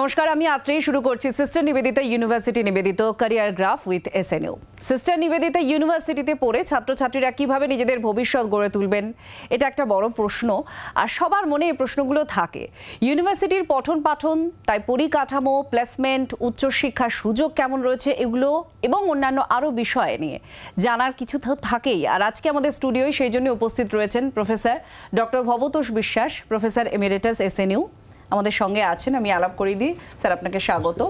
নমস্কার আমি আত্রেই শুরু করছি সিস্টার নিবেদিতা ইউনিভার্সিটি নিবেদিত career graph with SNU sister Nivedita ইউনিভার্সিটিতে পড়ে ছাত্রছাত্রীরা কিভাবে নিজেদের ভবিষ্যৎ গড়ে তুলবেন এটা একটা বড় প্রশ্ন আর সবার মনে এই প্রশ্নগুলো থাকে ইউনিভার্সিটির পঠন পাঠন তাই পরিকাঠামো প্লেসমেন্ট উচ্চশিক্ষার সুযোগ কেমন রয়েছে এগুলো এবং অন্যান্য আরও বিষয় নিয়ে জানার কিছু তো থাকেই আর আজকে আমাদের স্টুডিওয় সেই জন্য উপস্থিত রয়েছেন প্রফেসর ডক্টর ভবতোষ বিশ্বাস প্রফেসর এমিরেটাস ইউ আমাদের সঙ্গে আছেন আমি আলাপ করে দিই স্যার আপনাকে স্বাগত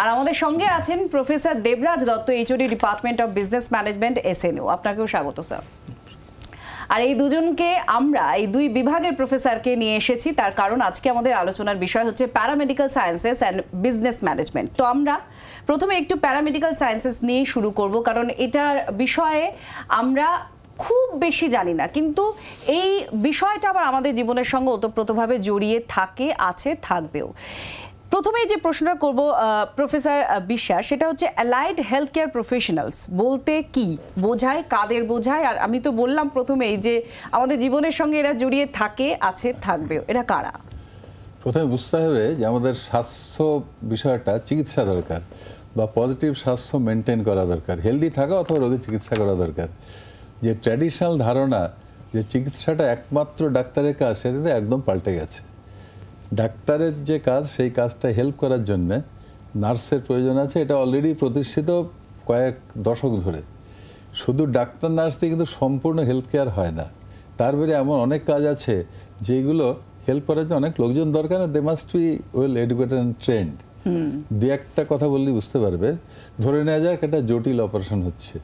আর আমাদের সঙ্গে আছেন professor Debraj Dutta HOD department of business management SNU আপনাকেও স্বাগত স্যার আর এই দুজনকে আমরা এই দুই বিভাগের প্রফেসরকে নিয়ে এসেছি তার কারণ আজকে আমাদের আলোচনার বিষয় হচ্ছে paramedical sciences and business management তো আমরা প্রথমে একটু প্যারামেডিক্যাল সায়েন্সেস নিয়ে শুরু করব কারণ এটার বিষয়ে আমরা খুব বেশি জানি না কিন্তু এই বিষয়টা আবার আমাদের জীবনের সঙ্গে ওতপ্রোতভাবে জড়িয়ে থাকে আছে থাকবেও প্রথমে যে প্রশ্নটা করব প্রফেসর বিশ্বাস সেটা হচ্ছে অ্যালাইড হেলথ কেয়ার প্রফেশনালস বলতে কি বোঝায় কাদের বোঝায় আর আমি তো বললাম প্রথমেই যে আমাদের জীবনের সঙ্গে এরা জড়িয়ে থাকে আছে থাকবেও এরা কারা প্রথমে বুঝতে হবে যে আমাদের স্বাস্থ্য বিষয়টা চিকিৎসা দরকার বা পজিটিভ স্বাস্থ্য মেনটেন করা দরকার হেলদি থাকা অথবা রোগের চিকিৎসা করা দরকার যে ট্র্যাডিশনাল ধারণা যে চিকিৎসাটা একমাত্র ডাক্তারের কাজ সেটাতে একদম পাল্টে গেছে ডাক্তারের যে কাজ সেই কাজটা হেল্প করার জন্যে নার্সের প্রয়োজন আছে এটা অলরেডি প্রতিষ্ঠিত কয়েক দশক ধরে শুধু ডাক্তার নার্স দিয়ে কিন্তু সম্পূর্ণ হেলথ কেয়ার হয় না তার বাইরে এমন অনেক কাজ আছে যেগুলো হেল্প করার জন্য অনেক লোকজন দরকার they must be well educated and trained দু একটা কথা বললেই বুঝতে পারবে ধরে নেওয়া যাক একটা জটিল অপারেশন হচ্ছে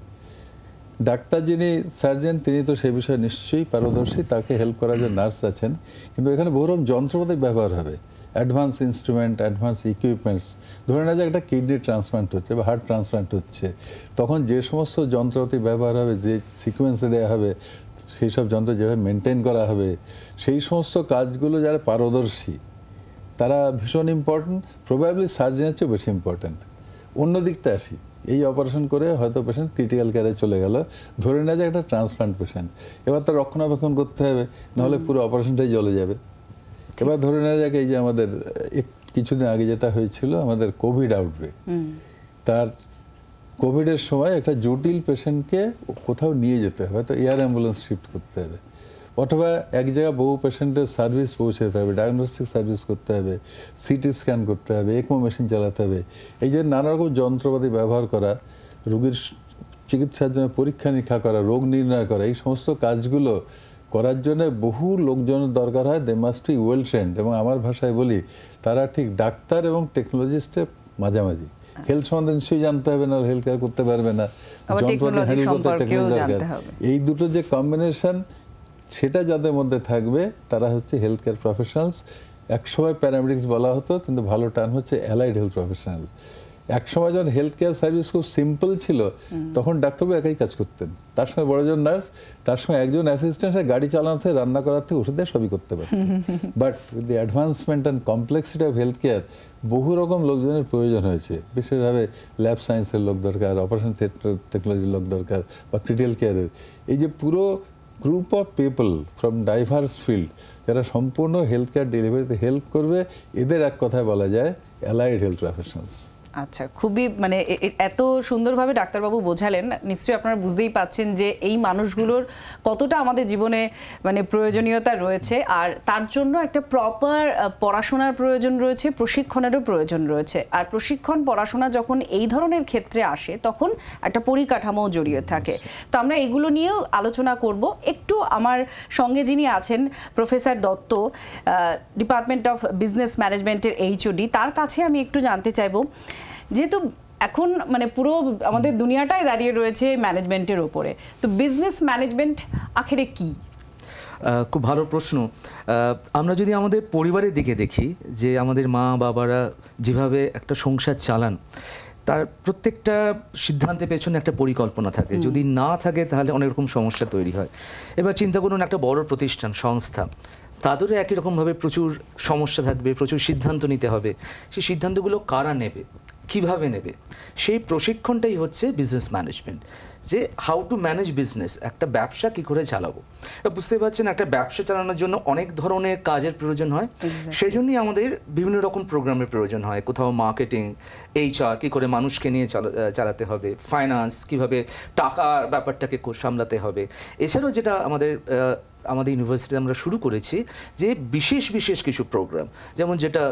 ডাক্তার যিনি সার্জেন তিনি তো সে বিষয়ে নিশ্চয়ই পারদর্শী তাকে হেল্প করার যে নার্স আছেন কিন্তু এখানে বহু রকম যন্ত্রপাতি ব্যবহার হবে অ্যাডভান্স ইনস্ট্রুমেন্ট অ্যাডভান্স ইকুইপমেন্টস ধরে নেওয়া যায় একটা কিডনি ট্রান্সপ্লান্ট হচ্ছে বা হার্ট ট্রান্সপ্লান্ট হচ্ছে তখন যে সমস্ত যন্ত্রপাতি ব্যবহার হবে যে সিকোয়েন্সে দেওয়া হবে সেই সব যন্ত্র যেভাবে মেনটেন করা হবে সেই সমস্ত কাজগুলো যারা পারদর্শী তারা ভীষণ ইম্পর্ট্যান্ট প্রবাবলি সার্জেনের চেয়ে বেশি ইম্পর্ট্যান্ট অন্য আসি এই অপারেশন করে হয়তো পেশেন্ট ক্রিটিক্যাল কেয়ারে চলে গেল ধরে নেওয়া যে একটা ট্রান্সপ্লান্ট পেশেন্ট এবার তো রক্ষণাবেক্ষণ করতে হবে নাহলে পুরো অপারেশনটাই জলে যাবে এবার ধরে নেওয়া যাক এই যে আমাদের কিছুদিন আগে যেটা হয়েছিল আমাদের কোভিড আউটব্রেক তার কোভিডের সময় একটা জটিল পেশেন্টকে কোথাও নিয়ে যেতে হবে হয়তো এয়ার অ্যাম্বুলেন্স শিফট করতে হবে অথবা এক জায়গায় বহু পেশেন্টের সার্ভিস পৌঁছাতে হবে ডায়াগনস্টিক সার্ভিস করতে হবে সিটি স্ক্যান করতে হবে একমো মেশিন চালাতে হবে এই যে নানা রকম যন্ত্রপাতি ব্যবহার করা রোগীর চিকিৎসার জন্য পরীক্ষা নিরীক্ষা করা রোগ নির্ণয় করা এই সমস্ত কাজগুলো করার জন্য বহু লোকজনের দরকার হয় they must be well trained এবং আমার ভাষায় বলি তারা ঠিক ডাক্তার এবং টেকনোলজিস্টের মাঝামাঝি হেলথ সম্বন্ধে নিশ্চয়ই জানতে হবে না হেলথ কেয়ার করতে পারবে না এই দুটো যে কম্বিনেশন সেটা যাদের মধ্যে থাকবে তারা হচ্ছে হেলথ কেয়ার প্রফেশনালস একসময় প্যারামেডিক্স বলা হতো কিন্তু ভালো টার্ম হচ্ছে অ্যালাইড হেলথ প্রফেশনাল একসময় যখন হেলথ কেয়ার সার্ভিস খুব সিম্পল ছিল তখন ডাক্তারবাবু একাই কাজ করতেন তার সঙ্গে বড়জন নার্স তার সঙ্গে একজন অ্যাসিস্ট্যান্ট গাড়ি চালানো থেকে রান্না করার থেকে ওষুধে সবই করতে পারে but the advancement and complexity of health care বহু রকম লোকজনের প্রয়োজন হয়েছে বিশেষভাবে ল্যাব সায়েন্সের লোক দরকার অপারেশন থিয়েটার টেকনোলজির লোক দরকার বা ক্রিটিক্যাল কেয়ারের এই যে পুরো group of people from diverse field যারা সম্পূর্ণ হেলথ কেয়ার ডেলিভারিতে হেল্প করবে এদের এক কথায় বলা যায় অ্যালাইড হেলথ প্রফেশনালস আচ্ছা খুবই মানে এত সুন্দরভাবে ডাক্তারবাবু বোঝালেন নিশ্চয়ই আপনারা বুঝতেই পাচ্ছেন যে এই মানুষগুলোর কতটা আমাদের জীবনে মানে প্রয়োজনীয়তা রয়েছে আর তার জন্য একটা প্রপার পড়াশোনার প্রয়োজন রয়েছে প্রশিক্ষণেরও প্রয়োজন রয়েছে আর প্রশিক্ষণ পড়াশোনা যখন এই ধরনের ক্ষেত্রে আসে তখন একটা পরিকাঠামো জড়িয়ে থাকে তো আমরা এগুলো নিয়েও আলোচনা করব একটু আমার সঙ্গে যিনি আছেন professor Dutta department of business ম্যানেজমেন্টের এইচওডি তার কাছে আমি একটু জানতে চাইবো যেহেতু এখন মানে পুরো আমাদের দুনিয়াটাই দাঁড়িয়ে রয়েছে ম্যানেজমেন্টের ওপরে তো বিজনেস ম্যানেজমেন্ট আখেরে কী খুব ভালো প্রশ্ন আমরা যদি আমাদের পরিবারের দিকে দেখি যে আমাদের মা বাবারা যেভাবে একটা সংসার চালান তার প্রত্যেকটা সিদ্ধান্তের পেছনে একটা পরিকল্পনা থাকে যদি না থাকে তাহলে অনেক রকম সমস্যা তৈরি হয় এবার চিন্তা করুন একটা বড় প্রতিষ্ঠান সংস্থা তাদেরও একই রকমভাবে প্রচুর সমস্যা থাকবে প্রচুর সিদ্ধান্ত নিতে হবে সেই সিদ্ধান্তগুলো কারা নেবে কিভাবে নেবে সেই প্রশিক্ষণটাই হচ্ছে বিজনেস ম্যানেজমেন্ট যে হাউ টু ম্যানেজ বিজনেস একটা ব্যবসা কি করে চালাবো বুঝতে পারছেন একটা ব্যবসা চালানোর জন্য অনেক ধরনের কাজের প্রয়োজন হয় সেই জন্যই আমাদের বিভিন্ন রকম প্রোগ্রামের প্রয়োজন হয় কোথাও মার্কেটিং আর কী করে মানুষকে নিয়ে চালাতে হবে ফাইন্যান্স কিভাবে টাকার ব্যাপারটাকে সামলাতে হবে এছাড়াও যেটা আমাদের আমাদের ইউনিভার্সিটিতে আমরা শুরু করেছি যে বিশেষ বিশেষ কিছু প্রোগ্রাম যেমন যেটা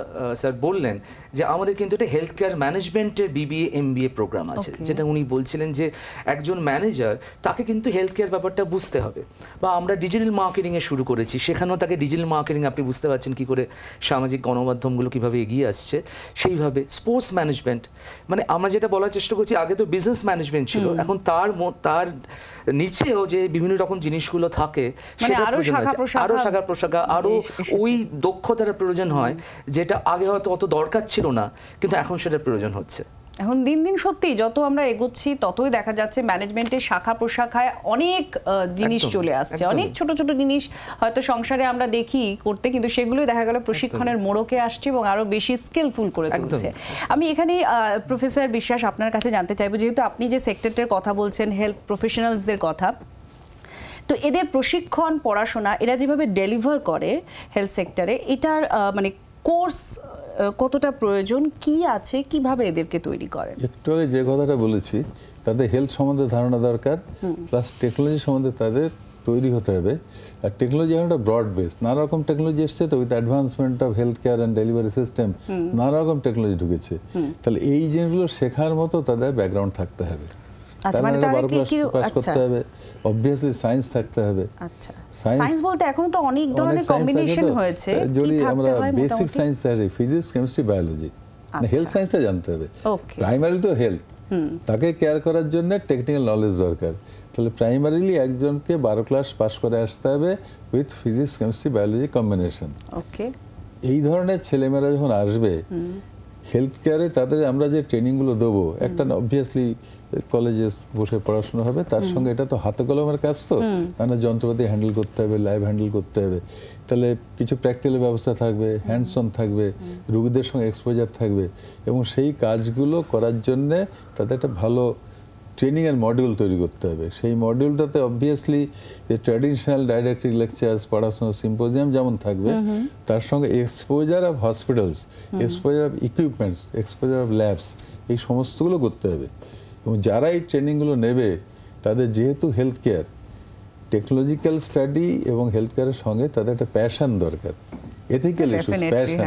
স্যার বললেন যে আমাদের কিন্তু একটা হেলথ কেয়ার ম্যানেজমেন্টের বিবিএ এম প্রোগ্রাম আছে যেটা উনি বলছিলেন যে একজন ম্যানেজার তাকে কিন্তু হেলথ কেয়ার ব্যাপারটা বুঝতে হবে বা আমরা ডিজিটাল মার্কেটিংয়ে শুরু করেছি সেখানেও তাকে ডিজিটাল মার্কেটিং আপনি বুঝতে পারছেন কী করে সামাজিক গণমাধ্যমগুলো কীভাবে এগিয়ে আসছে সেইভাবে স্পোর্টস ম্যানেজমেন্ট মানে আমরা যেটা বলার চেষ্টা করছি আগে তো বিজনেস ম্যানেজমেন্ট ছিল এখন তার তার নিচেও যে বিভিন্ন রকম জিনিসগুলো থাকে মানে সেটা আরো শাখা প্রশাখা আরো ওই দক্ষতার প্রয়োজন হয় যেটা আগে হয়তো অত দরকার ছিল না কিন্তু এখন সেটা প্রয়োজন হচ্ছে এখন দিন দিন সত্যি যত আমরা এগোচ্ছি ততই দেখা যাচ্ছে ম্যানেজমেন্টের শাখা প্রশাখায় অনেক জিনিস চলে আসছে অনেক ছোট ছোট জিনিস হয়তো সংসারে আমরা দেখি করতে কিন্তু সেগুলোই দেখা গেল প্রশিক্ষণের মোড়কে আসছে এবং আরো বেশি স্কিলফুল করে তুলছে আমি এখানে প্রফেসর বিশ্বাস আপনার কাছে জানতে চাইবো যেহেতু আপনি যে সেক্টরটার কথা বলছেন হেলথ প্রফেশনালসদের কথা তো এদের প্রশিক্ষণ পড়াশোনা এরা যেভাবে ডেলিভার করে হেলথ সেক্টরে এটার মানে কোর্স কতটা প্রয়োজন কি আছে কিভাবে এদেরকে তৈরি করে একটু আগে যে কথাটা বলেছি তাদের হেলথ সম্বন্ধে ধারণা দরকার প্লাস টেকনোলজি সম্বন্ধে তাদের তৈরি হতে হবে আর টেকনোলজি এখন একটা ব্রড বেস নানা রকম টেকনোলজি এসছে তো with advancement of health care and delivery system নানা রকম টেকনোলজি ঢুকেছে তাহলে এই জিনিসগুলো শেখার মতো তাদের ব্যাকগ্রাউন্ড থাকতে হবে কেমিস্ট্রি বায়োলজি হেলথ জানতে হবে প্রাইমারি তো হেলথ তাকে কেয়ার করার টেকনিক্যাল নলেজ দরকার তাহলে প্রাইমারিলি একজনকে বারো ক্লাস পাস করে আসতে হবে with physics chemistry biology combination এই ধরনের ছেলেমেয়েরা যখন আসবে হেলথ কেয়ারে তাদের আমরা যে ট্রেনিংগুলো দেবো একটা অবভিয়াসলি কলেজে বসে পড়াশোনা হবে তার সঙ্গে এটা তো হাতে কলমের কাজ তো নানা মানে যন্ত্রপাতি হ্যান্ডেল করতে হবে লাইভ হ্যান্ডেল করতে হবে তাহলে কিছু প্র্যাকটিক্যাল ব্যবস্থা থাকবে হ্যান্ডসন থাকবে রুগীদের সঙ্গে এক্সপোজার থাকবে এবং সেই কাজগুলো করার জন্যে তাদের একটা ভালো ট্রেনিং এর মডিউল তৈরি করতে হবে সেই মডিউলটাতে অবভিয়াসলি যে ট্র্যাডিশনাল ডাইরেক্টিক লেকচার্স পড়াশোনা সিম্পোজিয়াম যেমন থাকবে তার সঙ্গে exposure of hospitals exposure of equipments exposure of labs এই সমস্তগুলো করতে হবে এবং যারা এই ট্রেনিংগুলো নেবে তাদের যেহেতু হেলথ কেয়ার টেকনোলজিক্যাল স্টাডি এবং হেলথ কেয়ারের সঙ্গে তাদের একটা প্যাশন দরকার এথিক্যাল ইস্যুস প্যাশন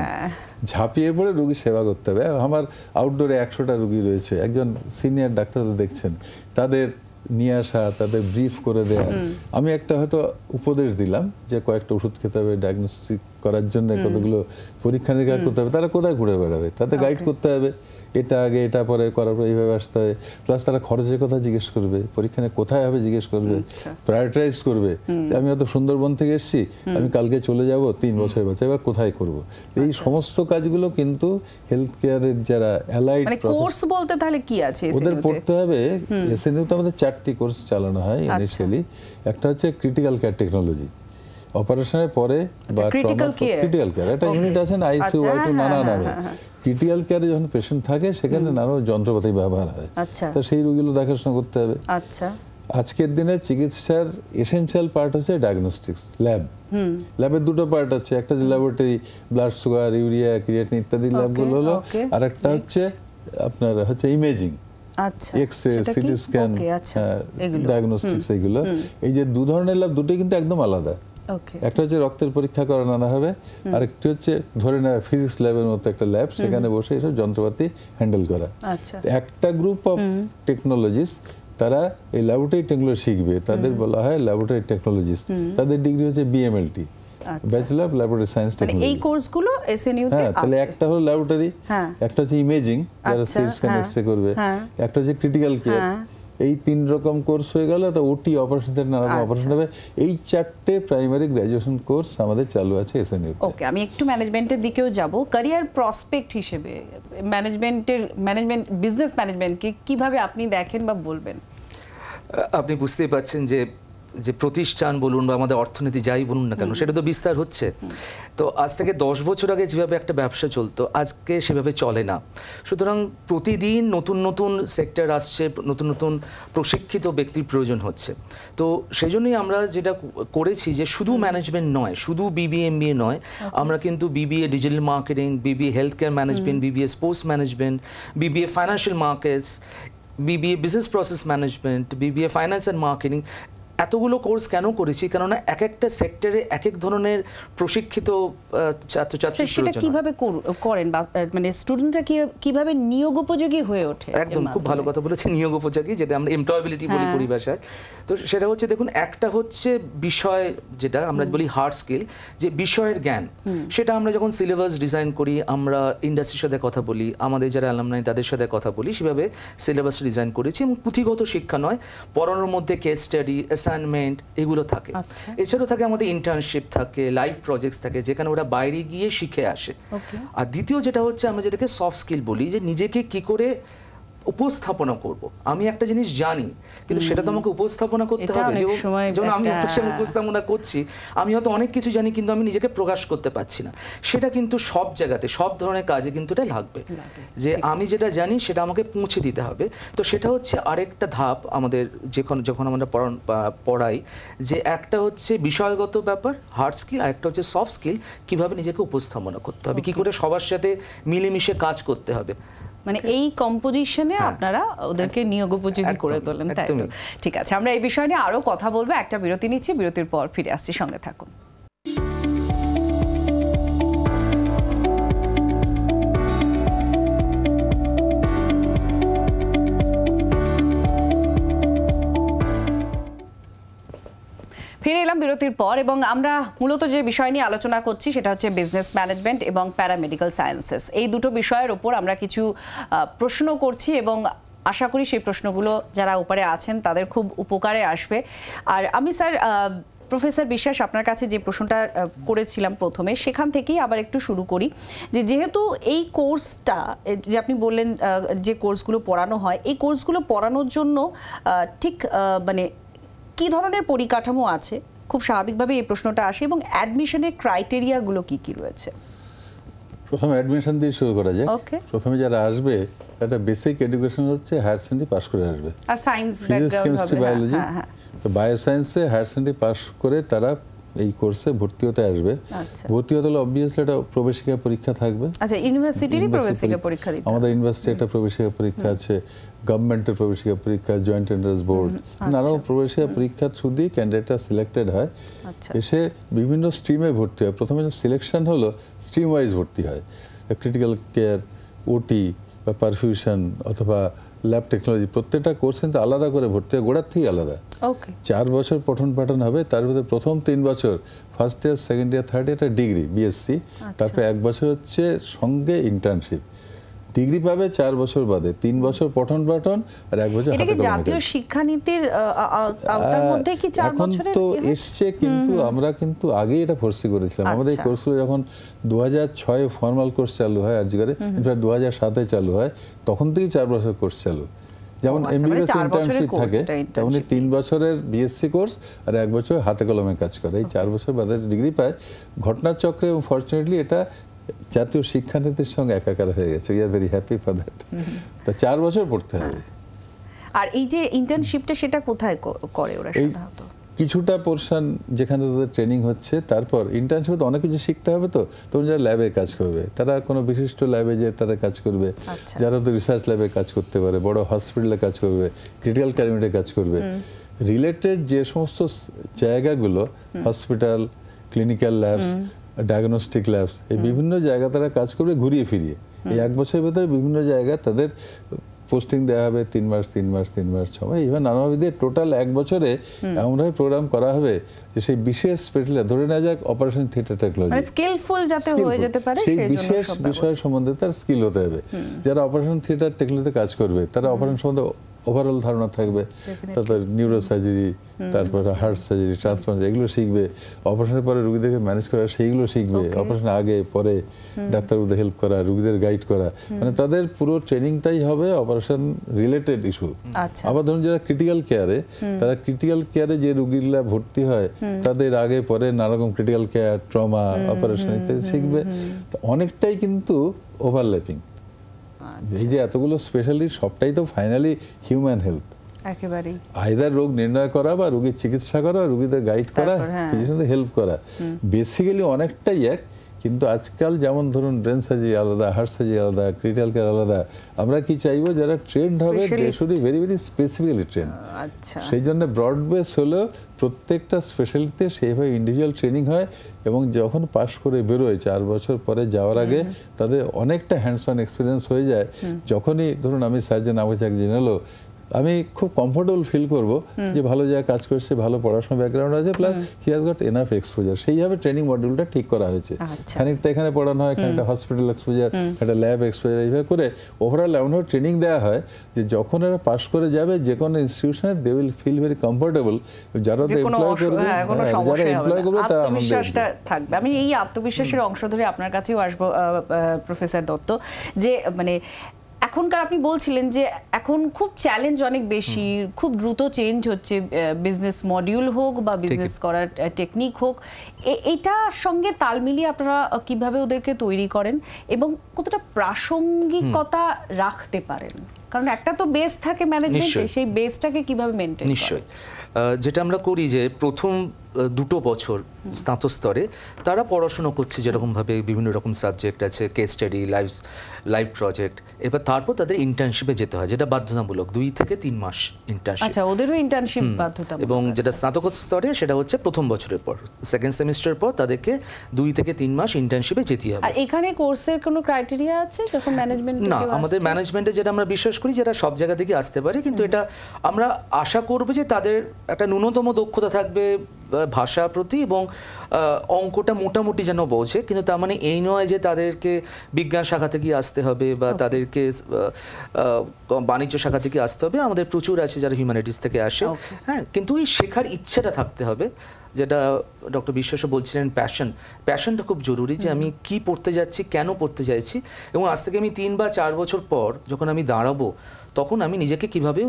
ঝাঁপিয়ে পড়ে রুগীর সেবা করতে হবে আমার আউটডোরে একশোটা রুগী রয়েছে একজন সিনিয়র ডাক্তার তো দেখছেন তাদের নিয়ে আসা তাদের ব্রিফ করে দেয়া আমি একটা হয়তো উপদেশ দিলাম যে কয়েকটা ওষুধ খেতে হবে ডায়াগনস্টিক করার জন্য কতগুলো পরীক্ষা নিরীক্ষা করতে হবে তারা কোথায় ঘুরে বেড়াবে তাতে গাইড করতে হবে এটা আগে এটা পরে করার পরে এইভাবে আসতে হবে প্লাস তারা খরচের কথা জিজ্ঞেস করবে পরীক্ষা কোথায় হবে জিজ্ঞেস করবে প্রায়োরিটাইজ আচ্ছা। করবে আমি অত সুন্দরবন থেকে এসেছি আমি কালকে চলে যাব তিন বছরের বাচ্চা এবার কোথায় করব এই আচ্ছা। সমস্ত কাজগুলো কিন্তু হেলথ কেয়ারের যারা অ্যালাইড মানে কোর্স বলতে তাহলে কি আছে ওদের পড়তে হবে এসএনইউতে আমাদের চারটি কোর্স চালানো হয় ইনিশিয়ালি আচ্ছা। একটা হচ্ছে ক্রিটিক্যাল কেয়ার টেকনোলজি অপারেশনের পরে বা ক্রিটিক্যাল কেয়ার একটা ইউনিট আছে না আইসিইউ আইটু আচ্ছা, হ্যাঁ, নানা হ্যাঁ, নামে ক্রিটিক্যাল কেয়ারে হ্যাঁ। যখন পেশেন্ট থাকে সেখানে নানা যন্ত্রপাতি ব্যবহার হয় আচ্ছা। তো সেই রোগীগুলো দেখাশোনা করতে হবে আচ্ছা আজকের দিনে চিকিৎসার এসেনশিয়াল পার্ট হচ্ছে ডায়াগনস্টিক্স ল্যাব ল্যাবের দুটো পার্ট আছে একটা যে laboratory blood sugar urea creatine ইত্যাদি ল্যাবগুলো হলো আর একটা হচ্ছে আপনার হচ্ছে imaging ray CT scan diagnostics এইগুলো এই যে দু ধরনের ল্যাব দুটোই কিন্তু একদম আলাদা একটা হচ্ছে রক্তের পরীক্ষা করানো হবে আর একটি হচ্ছে ধরে নেওয়া ফিজিক্স ল্যাবের মতো একটা ল্যাব সেখানে বসে এসব যন্ত্রপাতি হ্যান্ডেল করা আচ্ছা। একটা গ্রুপ অফ টেকনোলজিস্ট তারা এই ল্যাবরেটরি টেকনোলজি শিখবে তাদের বলা হয় ল্যাবরেটরি টেকনোলজিস্ট তাদের ডিগ্রি হচ্ছে BMLT bachelor of laboratory science technology এই কোর্সগুলো এসএনইউ তে হ্যাঁ, আছে তাহলে একটা হলো ল্যাবরেটরি একটা হচ্ছে ইমেজিং যারা সিরিজ আচ্ছা, কানেক্ট হ্যাঁ। করবে হ্যাঁ। একটা হচ্ছে ক্রিটিক্যাল কেয়ার এই তিন রকম কোর্স হয়ে গেল একটা ওটি অপারেশন সেন্টার নানা অপারেশন হবে এই চারটে প্রাইমারি গ্র্যাজুয়েশন কোর্স আমাদের চালু আছে এসএনইউ ওকে আমি একটু ম্যানেজমেন্টের দিকেও যাব ক্যারিয়ার প্রসপেক্ট হিসেবে ম্যানেজমেন্টের ম্যানেজমেন্ট বিজনেস ম্যানেজমেন্টকে কিভাবে আপনি দেখেন বা বলবেন আপনি বুঝতেই পাচ্ছেন যে যে প্রতিষ্ঠান বলুন বা আমাদের অর্থনীতি যাই বলুন না কেন সেটা তো বিস্তার হচ্ছে তো আজ থেকে দশ বছর আগে যেভাবে একটা ব্যবসা চলতো আজকে সেভাবে চলে না সুতরাং প্রতিদিন নতুন নতুন সেক্টর আসছে নতুন নতুন প্রশিক্ষিত ব্যক্তির প্রয়োজন হচ্ছে তো সেই জন্যই আমরা যেটা করেছি যে শুধু ম্যানেজমেন্ট নয় শুধু বিবিএমবিএ নয় আমরা কিন্তু BBA digital marketing BBA health care management BBA sports management BBA financial markets BBA business process management BBA finance and marketing এতগুলো কোর্স কেন করেছি কেননা এক একটা সেক্টরে এক এক ধরনের প্রশিক্ষিত ছাত্রছাত্রী কিভাবে করেন মানে স্টুডেন্টরা কিভাবে নিয়োগ উপযোগী হয়ে ওঠে একদম খুব ভালো কথা বলেছেন নিয়োগ উপযোগী যেটা আমরা বলি হ্যাঁ। পরিভাষায় তো সেটা হচ্ছে দেখুন একটা হচ্ছে বিষয় যেটা আমরা বলি হার্ড স্কিল যে বিষয়ের জ্ঞান সেটা আমরা যখন সিলেবাস ডিজাইন করি আমরা ইন্ডাস্ট্রির সাথে কথা বলি আমাদের যারা অ্যালামনাই তাদের সাথে কথা বলি সেভাবে সিলেবাস ডিজাইন করেছি এবং পুঁথিগত শিক্ষা নয় পড়ানোর মধ্যে কেস স্টাডি অ্যাসাইনমেন্ট এগুলো থাকে আচ্ছা। এছাড়াও থাকে আমাদের ইন্টার্নশিপ থাকে লাইভ প্রজেক্টস থাকে যেখানে ওরা বাইরে গিয়ে শিখে আসে আর দ্বিতীয় যেটা হচ্ছে আমরা যেটাকে সফট স্কিল বলি যে নিজেকে কি করে উপস্থাপনা করব আমি একটা জিনিস জানি কিন্তু সেটা তো আমাকে উপস্থাপনা করতে হবে যেমন আমি উপস্থাপনা করছি আমি হয়তো অনেক কিছু জানি কিন্তু আমি নিজেকে প্রকাশ করতে পারছি না সেটা কিন্তু সব জায়গাতে সব ধরনের কাজে কিন্তু এটা লাগবে যে আমি যেটা জানি সেটা আমাকে পৌঁছে দিতে হবে তো সেটা হচ্ছে আরেকটা ধাপ আমাদের যখন যখন আমরা পড়াই যে একটা হচ্ছে বিষয়গত ব্যাপার হার্ড স্কিল আর একটা হচ্ছে সফট স্কিল কিভাবে নিজেকে উপস্থাপনা করতে হবে কি করে সবার সাথে মিলেমিশে কাজ করতে হবে মানে এই কম্পোজিশনে হ্যাঁ। আপনারা ওদেরকে নিয়োগ উপযোগী করে তোলেন তাই তো ঠিক আছে আমরা এই বিষয় নিয়ে আরও কথা বলবো একটা বিরতি নিচ্ছি বিরতির পর ফিরে আসছি সঙ্গে থাকুন বিরতির পর এবং আমরা মূলত যে বিষয় নিয়ে আলোচনা করছি সেটা হচ্ছে বিজনেস ম্যানেজমেন্ট এবং প্যারামেডিক্যাল সায়েন্সেস এই দুটো বিষয়ের ওপর আমরা কিছু প্রশ্ন করছি এবং আশা করি সেই প্রশ্নগুলো যারা উপরে আছেন তাদের খুব উপকারে আসবে আর আমি স্যার প্রফেসর বিশ্বাস আপনার কাছে যে প্রশ্নটা করেছিলাম প্রথমে সেখান থেকেই আবার একটু শুরু করি যে যেহেতু এই কোর্সটা যে আপনি বললেন যে কোর্সগুলো পড়ানো হয় এই কোর্সগুলো পড়ানোর জন্য ঠিক মানে কি ধরনের পরিকাঠামো আছে খুব স্বাভাবিকভাবে এই প্রশ্নটা আসে এবং অ্যাডমিশনের ক্রাইটেরিয়াগুলো কি কি রয়েছে প্রথমে অ্যাডমিশন দিয়ে শুরু করা যায় ওকে প্রথমে যারা আসবে একটা বেসিক এডুকেশন হচ্ছে হায়ার সেকেন্ডারি পাস করে আসবে আর সায়েন্স ব্যাকগ্রাউন্ড হবে হ্যাঁ, হ্যাঁ হ্যাঁ তো বায়োসায়েন্সে হায়ার সেকেন্ডারি পাস করে তারা এই কোর্সে ভর্তি হতে আসবে আচ্ছা। ভর্তি হতে হলে অবভিয়াসলি একটা প্রবেশিকা পরীক্ষা থাকবে আচ্ছা ইউনিভার্সিটিরই প্রবেশিকা পরীক্ষা দিতে আমাদের ইউনিভার্সিটি একটা প্রবেশিকা পরীক্ষা আছে গভর্নমেন্টের প্রবেশিকা পরীক্ষা জয়েন্ট এন্ট্রান্স বোর্ড নানা প্রবেশিকা পরীক্ষা থ্রু দিয়ে ক্যান্ডিডেটটা সিলেক্টেড হয় আচ্ছা। এসে বিভিন্ন স্ট্রিমে ভর্তি হয় প্রথমে যে সিলেকশন হলো স্ট্রিম ওয়াইজ ভর্তি হয় ক্রিটিক্যাল কেয়ার ওটি বা পারফিউশন অথবা ল্যাব টেকনোলজি প্রত্যেকটা কোর্স কিন্তু আলাদা করে ভর্তি হয় গোড়ার থেকেই আলাদা চার বছর পঠন পাঠন হবে তার ভিতরে প্রথম তিন বছর first year second year third ইয়ারটা ডিগ্রি বিএসসি তারপরে এক বছর হচ্ছে সঙ্গে ইন্টার্নশিপ ডিগ্রি পাবে চার বছর বাদে তিন বছর পঠন পাঠন আর এক বছর এটা কি জাতীয় শিক্ষানীতির মধ্যে কি চার বছরের তো এসছে কিন্তু আমরা কিন্তু আগে এটা ফোর্সি করেছিলাম আচ্ছা। আমাদের এই কোর্সগুলো যখন দু হাজার ফর্মাল কোর্স চালু হয় আর দু হাজার সাতে চালু হয় তখন থেকেই চার বছর কোর্স চালু যেমন এমবিবিএস আচ্ছা, মানে ইন্টার্নশিপ থাকে তেমনি তিন বছরের বিএসসি কোর্স আর এক বছর হাতে কলমে কাজ করে এই চার বছর বাদে ডিগ্রি পায় ঘটনাচক্রে এবং ফর্চুনেটলি এটা জাতীয় শিক্ষানীতির সঙ্গে একাকার হয়ে গেছে we are very happy for that তা চার বছর পড়তে হবে আর এই যে ইন্টার্নশিপটা সেটা কোথায় করে ওরা সাধারণত কিছুটা পোর্শন যেখানে তাদের ট্রেনিং হচ্ছে তারপর ইন্টার্নশিপে তো অনেক কিছু শিখতে হবে তো তখন যারা ল্যাবে কাজ করবে তারা কোনো বিশিষ্ট ল্যাবে যে তারা কাজ করবে আচ্ছা। যারা তো রিসার্চ ল্যাবে কাজ করতে পারে বড় হসপিটালে কাজ করবে ক্রিটিক্যাল ক্যাবিনেটে কাজ করবে রিলেটেড যে সমস্ত জায়গাগুলো hospital clinical labs diagnostic labs এই বিভিন্ন জায়গা তারা কাজ করবে ঘুরিয়ে ফিরিয়ে এই এক বছরের ভেতরে বিভিন্ন জায়গায় তাদের পোস্টিং দেওয়া হবে তিন মাস তিন মাস তিন মাস ছ মাস এইভাবে নানাবিধে টোটাল এক বছরে এমনভাবে প্রোগ্রাম করা হবে যে সেই বিশেষ স্পেশালি ধরে নেওয়া যাক অপারেশন থিয়েটার টেকনোলজি স্কিলফুল যাতে হয়ে যেতে পারে সেই বিশেষ বিষয় সম্বন্ধে তার স্কিল হতে হবে যারা অপারেশন থিয়েটার টেকনোলজিতে কাজ করবে তারা অপারেশন সম্বন্ধে ওভারঅল ধারণা থাকবে তারপর নিউরো সার্জারি তারপরে হার্ট সার্জারি ট্রান্সপ্লান্ট এগুলো শিখবে অপারেশনের পরে রুগীদেরকে ম্যানেজ করা সেইগুলো শিখবে অপারেশন আগে পরে ডাক্তার হেল্প করা রুগীদের গাইড করা মানে তাদের পুরো ট্রেনিংটাই হবে অপারেশন রিলেটেড ইস্যু আবার ধরুন যারা ক্রিটিক্যাল কেয়ারে তারা ক্রিটিক্যাল কেয়ারে যে রুগীরা ভর্তি হয় তাদের আগে পরে নানারকম ক্রিটিক্যাল কেয়ার ট্রমা অপারেশন ইত্যাদি শিখবে অনেকটাই কিন্তু ওভারল্যাপিং আচ্ছা। এই যে এতগুলো স্পেশালি সবটাই তো ফাইনালি হিউম্যান হেলথ একেবারেই আইদার রোগ নির্ণয় করা বা রোগীর চিকিৎসা করা রোগীদের গাইড করা ফিজিশিয়ানদের হ্যাঁ। হেল্প করা বেসিক্যালি অনেকটাই এক কিন্তু আজকাল যেমন ধরুন ব্রেন সার্জারি আলাদা হার্ট সার্জারি আলাদা ক্রিটিক্যাল কেয়ার আলাদা আমরা কি চাইবো যারা ট্রেন্ড হবে ভেরি ভেরি স্পেসিফিক্যালি ট্রেন্ড আচ্ছা সেই জন্য ব্রড বেস হলো প্রত্যেকটা স্পেশালিতে সেইভাবে ইন্ডিভিজুয়াল ট্রেনিং হয় এবং যখন পাস করে বেরোয় চার বছর পরে যাওয়ার আগে তাদের অনেকটা হ্যান্ডস অন এক্সপিরিয়েন্স হয়ে যায় যখনই ধরুন আমি সার্জেন আমাকে এক জেনারেলও আমি খুব কমফোর্টেবল ফিল করব যে ভালো জায়গায় কাজ করছে ভালো পড়াশোনা ব্যাকগ্রাউন্ড আছে plus he has got enough exposure সেইভাবে ট্রেনিং মডিউলটা ঠিক করা হয়েছে আচ্ছা। খানিকটা এখানে পড়ানো হয় খানিকটা হসপিটাল এক্সপোজার একটা ল্যাব এক্সপোজার এইভাবে করে ওভারঅল এমনভাবে ট্রেনিং দেওয়া হয় যে যখন এরা পাশ করে যাবে যে কোনো ইনস্টিটিউশনে they will feel very comfortable যারা এমপ্লয় করবে হ্যাঁ, হ্যাঁ, যারা এমপ্লয় করবে তারা আত্মবিশ্বাসটা থাকবে আমি এই আত্মবিশ্বাসের অংশ ধরে আপনার কাছেও আসবো প্রফেসর দত্ত যে মানে এখনকার আপনি বলছিলেন যে এখন খুব চ্যালেঞ্জ অনেক বেশি খুব দ্রুত চেঞ্জ হচ্ছে বিজনেস মডিউল হোক বা বিজনেস করার টেকনিক হোক এটা সঙ্গে তাল মিলিয়ে আপনারা কিভাবে ওদেরকে তৈরি করেন এবং কতটা প্রাসঙ্গিকতা রাখতে পারেন কারণ একটা তো বেস থাকে ম্যানেজমেন্টে সেই বেসটাকে কিভাবে মেনটেন নিশ্চয়ই যেটা আমরা করি যে প্রথম দুটো বছর স্নাতক স্তরে তারা পড়াশুনো করছে যেরকমভাবে বিভিন্ন রকম সাবজেক্ট আছে কে স্টাডি লাইভ লাইভ প্রজেক্ট এবার তারপর তাদের ইন্টার্নশিপে যেতে হয় যেটা বাধ্যতামূলক দুই থেকে তিন মাস ইন্টার্নশিপ আচ্ছা ওদেরও ইন্টার্নশিপ বাধ্যতামূলক এবং আচ্ছা। যেটা স্নাতক স্তরে সেটা হচ্ছে প্রথম বছরের পর সেকেন্ড সেমিস্টার পর তাদেরকে দুই থেকে তিন মাস ইন্টার্নশিপে যেতে হবে আর এখানে কোর্সের কোনো ক্রাইটেরিয়া আছে যখন ম্যানেজমেন্ট না আমাদের ম্যানেজমেন্টে যেটা আমরা বিশ্বাস করি যেটা সব জায়গা থেকে আসতে পারে কিন্তু এটা আমরা আশা করব যে তাদের একটা ন্যূনতম দক্ষতা থাকবে ভাষা প্রতি এবং অঙ্কটা মোটামুটি যেন বোঝে কিন্তু তার মানে এই নয় যে তাদেরকে বিজ্ঞান শাখা থেকে আসতে হবে বা তাদেরকে বাণিজ্য শাখা থেকে আসতে হবে আমাদের প্রচুর আছে যারা হিউম্যানিটিস থেকে আসে হ্যাঁ কিন্তু ওই শেখার ইচ্ছেটা থাকতে হবে যেটা ডক্টর বিশ্বাসও বলছিলেন প্যাশন প্যাশনটা খুব জরুরি যে আমি কি পড়তে যাচ্ছি কেন পড়তে চাইছি এবং আজ থেকে আমি তিন বা চার বছর পর যখন আমি দাঁড়াবো তখন আমি নিজেকে কিভাবে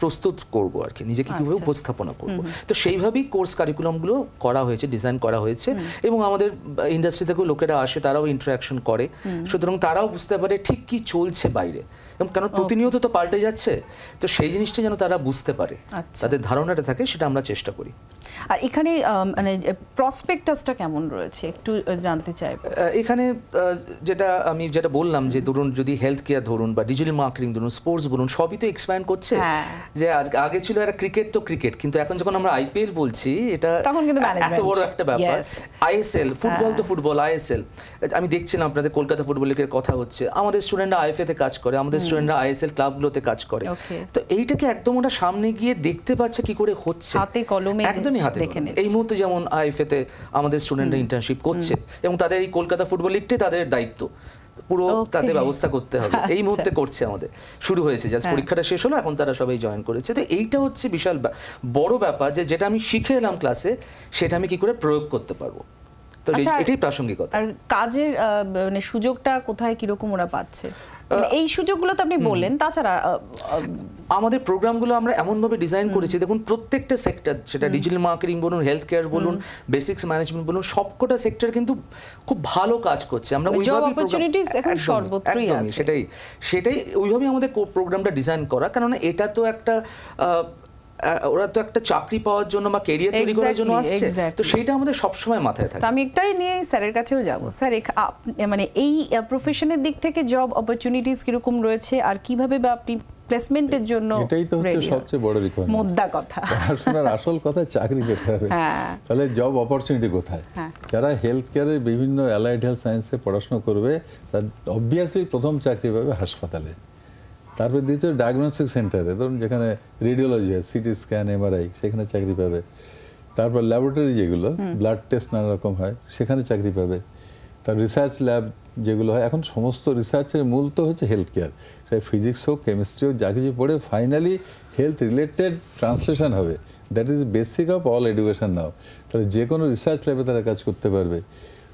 প্রস্তুত করব আর কি নিজেকে কিভাবে আচ্ছা। উপস্থাপনা করব তো সেইভাবেই কোর্স কারিকুলামগুলো করা হয়েছে ডিজাইন করা হয়েছে এবং আমাদের ইন্ডাস্ট্রি থেকেও লোকেরা আসে তারাও ইন্টারাকশন করে সুতরাং তারাও বুঝতে পারে ঠিক কি চলছে বাইরে এবং কেন প্রতিনিয়ত তো পাল্টে যাচ্ছে তো সেই জিনিসটা যেন তারা বুঝতে পারে আচ্ছা। তাদের ধারণাটা থাকে সেটা আমরা চেষ্টা করি আর এখানে মানে প্রসপেক্টাসটা কেমন রয়েছে একটু জানতে চাই এখানে যেটা আমি যেটা বললাম যে ধরুন যদি হেলথ কেয়ার ধরুন বা ডিজিটাল মার্কেটিং ধরুন স্পোর্টস বলুন সবই তো এক্সপ্যান্ড করছে হ্যাঁ। যে আগে ছিল একটা ক্রিকেট তো ক্রিকেট কিন্তু এখন যখন আমরা আইপিএল বলছি এটা এত বড় একটা ব্যাপার আইএসএল ফুটবল তো ফুটবল হ্যাঁ। আইএসএল আমি দেখছিলাম আপনাদের কলকাতা ফুটবল লীগের কথা হচ্ছে আমাদের স্টুডেন্টরা আইএফএ তে কাজ করে আমাদের স্টুডেন্টরা আইএসএল ক্লাবগুলোতে কাজ করে তো এইটাকে একদম ওটা সামনে গিয়ে দেখতে পাচ্ছে কি করে হচ্ছে হাতে কলমে একদমই হাতে এই মুহূর্তে যেমন আইএফএ তে আমাদের স্টুডেন্টরা ইন্টার্নশিপ করছে এবং তাদের এই কলকাতা ফুটবল লীগটাই তাদের দায়িত্ব পুরো তাতে ব্যবস্থা করতে হবে আচ্ছা। এই মুহূর্তে করছে আমাদের শুরু হয়েছে জাস্ট হ্যাঁ। পরীক্ষাটা শেষ হলো এখন তারা সবাই জয়েন করেছে তো এইটা হচ্ছে বিশাল বড় ব্যাপার যে যেটা আমি শিখে এলাম ক্লাসে সেটা আমি কি করে প্রয়োগ করতে পারবো তো আচ্ছা, এটাই প্রাসঙ্গিকতা আর কাজের মানে সুযোগটা কোথায় কিরকম ওরা পাচ্ছে মানে এই সুযোগগুলো তো আপনি বললেন তাছাড়া আমাদের প্রোগ্রামগুলো আমরা এমনভাবে ডিজাইন করেছি দেখুন প্রত্যেকটা সেক্টর সেটা ডিজিটাল মার্কেটিং বলুন হেলথ কেয়ার বলুন বেসিক্স ম্যানেজমেন্ট বলুন সবকটা সেক্টর কিন্তু খুব ভালো কাজ করছে আমরা মানে ওইভাবেই সেটাই সেটাই ওইভাবেই আমাদের প্রোগ্রামটা ডিজাইন করা কেননা এটা তো একটা ওরা তো একটা চাকরি পাওয়ার জন্য বা কেরিয়ার তৈরি করার জন্য আসছে তো সেটা আমাদের সব সময় মাথায় থাকে আমি একটাই নিয়ে স্যারের কাছেও যাব স্যার মানে এই প্রফেশনের দিক থেকে জব অপরচুনিটিস কিরকম রয়েছে আর কিভাবে বা আপনি প্লেসমেন্টের জন্য এটাই তো হচ্ছে সবচেয়ে বড় রিকোয়ারমেন্ট মোদ্দা কথা পড়াশোনার আসল কথা চাকরি পেতে হবে হ্যাঁ। তাহলে জব অপরচুনিটি কোথায় হ্যাঁ। যারা হেলথ কেয়ারে বিভিন্ন অ্যালাইড হেলথ সায়েন্সে পড়াশোনা করবে তার অবভিয়াসলি প্রথম চাকরি পাবে হাসপাতালে তারপরে দ্বিতীয় ডায়াগনস্টিক সেন্টারে ধরুন যেখানে রেডিওলজি হয় সিটি স্ক্যান এমআরআই সেখানে চাকরি পাবে তারপর ল্যাবরেটরি যেগুলো ব্লাড টেস্ট নানা রকম হয় সেখানে চাকরি পাবে তার রিসার্চ ল্যাব যেগুলো হয় এখন সমস্ত রিসার্চের মূল তো হচ্ছে হেলথ কেয়ার সেটা ফিজিক্স হোক কেমিস্ট্রি হোক যা কিছু পড়ে ফাইনালি হেলথ রিলেটেড ট্রান্সলেশন হবে that is basic of all education now তাহলে যে কোনো রিসার্চ ল্যাবে তারা কাজ করতে পারবে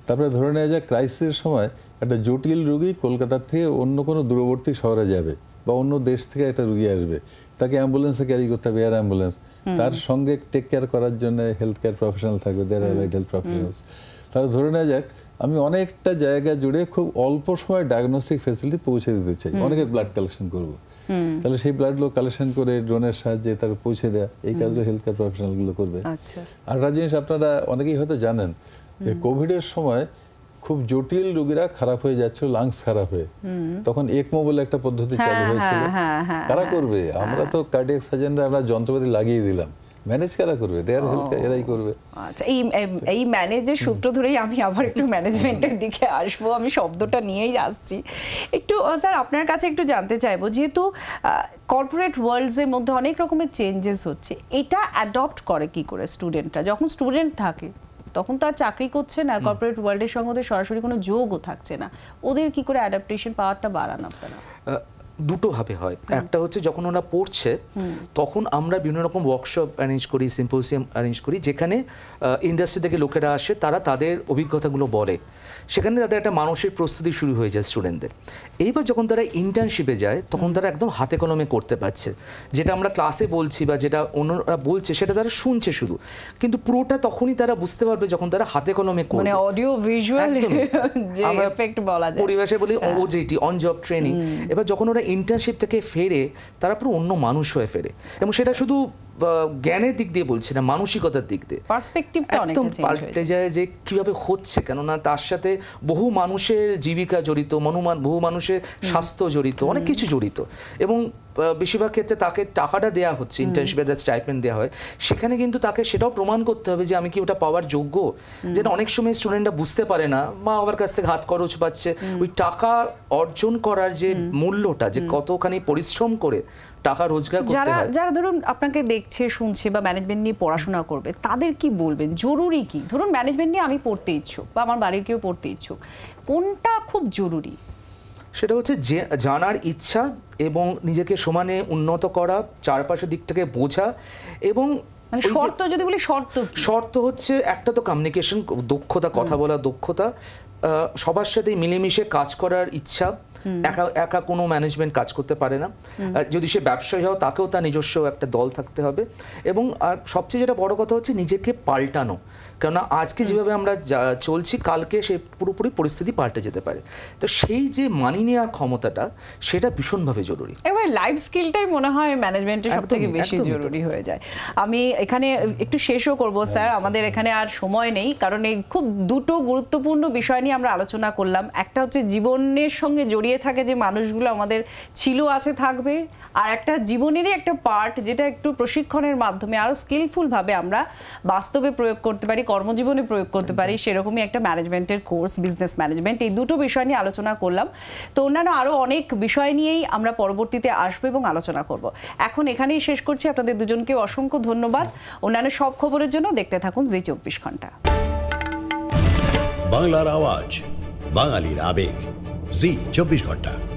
তারপরে ধরে নেওয়া যায় ক্রাইসিসের সময় একটা জটিল রুগী কলকাতার থেকে অন্য কোনো দূরবর্তী শহরে যাবে বা অন্য দেশ থেকে একটা রুগী আসবে তাকে অ্যাম্বুলেন্সে ক্যারি করতে হবে এয়ার অ্যাম্বুলেন্স তার সঙ্গে টেক কেয়ার করার জন্য হেলথ কেয়ার প্রফেশনাল থাকবে দেয়ার অ্যালাইড হেলথ প্রফেশনালস তাহলে ধরে নেওয়া যাক আমি অনেকটা জায়গা জুড়ে খুব অল্প সময় ডায়াগনস্টিক ফেসিলিটি পৌঁছে দিতে চাই অনেকের ব্লাড কালেকশন করব তাহলে সেই ব্লাড গুলো কালেকশন করে ড্রোনের সাহায্যে তার পৌঁছে দেয়া এই কাজগুলো হেলথ কেয়ার প্রফেশনালগুলো করবে আচ্ছা। আর একটা জিনিস আপনারা অনেকেই হয়তো জানেন কোভিডের সময় খুব জটিল রোগীরা খারাপ হয়ে যাচ্ছিল লাংস খারাপ হয়ে তখন একমো বলে একটা পদ্ধতি চালু হ্যাঁ, হয়েছিল হ্যাঁ, হ্যাঁ, কারা করবে আমরা তো কার্ডিয়াক সার্জনরা আমরা যন্ত্রপাতি লাগিয়ে দিলাম ম্যানেজ করবে দেয়ার হেলথ এরাই করবে আচ্ছা এই এই ম্যানেজের সূত্র ধরেই আমি আবার একটু ম্যানেজমেন্টের দিকে আসবো আমি শব্দটা নিয়েই আসছি একটু স্যার আপনার কাছে একটু জানতে চাইবো যেহেতু কর্পোরেট ওয়ার্ল্ডসের মধ্যে অনেক রকমের চেঞ্জেস হচ্ছে এটা অ্যাডপ্ট করে কি করে স্টুডেন্টরা যখন স্টুডেন্ট থাকে তখন তো আর চাকরি করছে না আর কর্পোরেট ওয়ার্ল্ডের সঙ্গে সরাসরি কোনো যোগও থাকছে না ওদের কি করে অ্যাডাপ্টেশন পাওয়ারটা বাড়ানো আপনারা দুটোভাবে হয় একটা হচ্ছে যখন ওরা পড়ছে তখন আমরা বিভিন্ন রকম ওয়ার্কশপ অ্যারেঞ্জ করি সিম্পোজিয়াম অ্যারেঞ্জ করি যেখানে ইন্ডাস্ট্রি থেকে লোকেরা আসে তারা তাদের অভিজ্ঞতাগুলো বলে সেখানে তাদের একটা মানসিক প্রস্তুতি শুরু হয়ে যায় স্টুডেন্টদের এইবার যখন তারা ইন্টার্নশিপে যায় তখন তারা একদম হাতে কলমে করতে পারছে যেটা আমরা ক্লাসে বলছি বা যেটা অন্যরা বলছে সেটা তারা শুনছে শুধু কিন্তু পুরোটা তখনই তারা বুঝতে পারবে যখন তারা হাতে কলমে করবে অডিও ভিজুয়াল পরিবেশে বলি ওজেটি অন জব ট্রেনিং এবার যখন ওরা ইন্টার্নশিপ থেকে ফেরে তারা পুরো অন্য মানুষ হয়ে ফেরে এবং সেটা শুধু জ্ঞানের দিক দিয়ে বলছি না মানসিকতার দিক দিয়ে একদম পাল্টে যায় যে কিভাবে হচ্ছে কেননা তার সাথে বহু মানুষের জীবিকা জড়িত মনুমান বহু মানুষের স্বাস্থ্য জড়িত অনেক কিছু জড়িত এবং বেশিরভাগ ক্ষেত্রে তাকে টাকাটা দেওয়া হচ্ছে ইন্টার্নশিপের যে স্টাইপেন্ড দেওয়া হয় সেখানে কিন্তু তাকে সেটাও প্রমাণ করতে হবে যে আমি কি ওটা পাওয়ার যোগ্য যেটা অনেক সময় স্টুডেন্টরা বুঝতে পারে না মা বাবার কাছ থেকে হাত খরচ পাচ্ছে ওই টাকা অর্জন করার যে মূল্যটা যে কতখানি পরিশ্রম করে টাকা রোজগার করতে যারা ধরুন আপনাকে দেখছে শুনছে বা ম্যানেজমেন্ট নিয়ে পড়াশোনা করবে তাদের কি বলবেন জরুরি কি ধরুন ম্যানেজমেন্ট নিয়ে আমি পড়তে ইচ্ছুক বা আমার বাড়ির কেউ পড়তে ইচ্ছুক কোনটা খুব জরুরি সেটা হচ্ছে যে জানার ইচ্ছা এবং নিজেকে সমানে উন্নত করা চারপাশের দিকটাকে বোঝা এবং মানে শর্ত যদি বলি শর্ত শর্ত হচ্ছে একটা তো কমিউনিকেশন দক্ষতা কথা বলা দক্ষতা সবার সাথে মিলেমিশে কাজ করার ইচ্ছা একা একা কোনো ম্যানেজমেন্ট কাজ করতে পারে না যদি সে ব্যবসায়ী হয় তাকেও তার নিজস্ব একটা দল থাকতে হবে এবং সবচেয়ে যেটা বড় কথা হচ্ছে নিজেকে পাল্টানো কেননা আজকে যেভাবে আমরা চলছি কালকে সে পুরোপুরি পরিস্থিতি পাল্টে যেতে পারে তো সেই যে মানি নেওয়ার ক্ষমতাটা সেটা ভীষণভাবে জরুরি এবার লাইফ স্কিলটাই মনে হয় ম্যানেজমেন্টের সব থেকে বেশি জরুরি হয়ে যায় আমি এখানে একটু শেষও করব হ্যাঁ, স্যার আমাদের এখানে আর সময় নেই কারণ এই খুব দুটো গুরুত্বপূর্ণ বিষয় নিয়ে আমরা আলোচনা করলাম একটা হচ্ছে জীবনের সঙ্গে জড়িয়ে থাকে যে মানুষগুলো আমাদের ছিল আছে থাকবে আর একটা জীবনেরই একটা পার্ট যেটা একটু প্রশিক্ষণের মাধ্যমে আরও স্কিলফুলভাবে আমরা বাস্তবে প্রয়োগ করতে পারি কর্মজীবনে প্রয়োগ করতে পারি সেরকমই একটা ম্যানেজমেন্টের কোর্স বিজনেস ম্যানেজমেন্ট এই দুটো বিষয় নিয়ে আলোচনা করলাম তো অন্যান্য আরও অনেক বিষয় নিয়েই আমরা পরবর্তীতে আসবো এবং আলোচনা করব এখন এখানেই শেষ করছি আপনাদের দুজনকে অসংখ্য ধন্যবাদ অন্যান্য সব খবরের জন্য দেখতে থাকুন জি চব্বিশ ঘন্টা বাংলার আওয়াজ বাঙালির আবেগ জি চব্বিশ ঘন্টা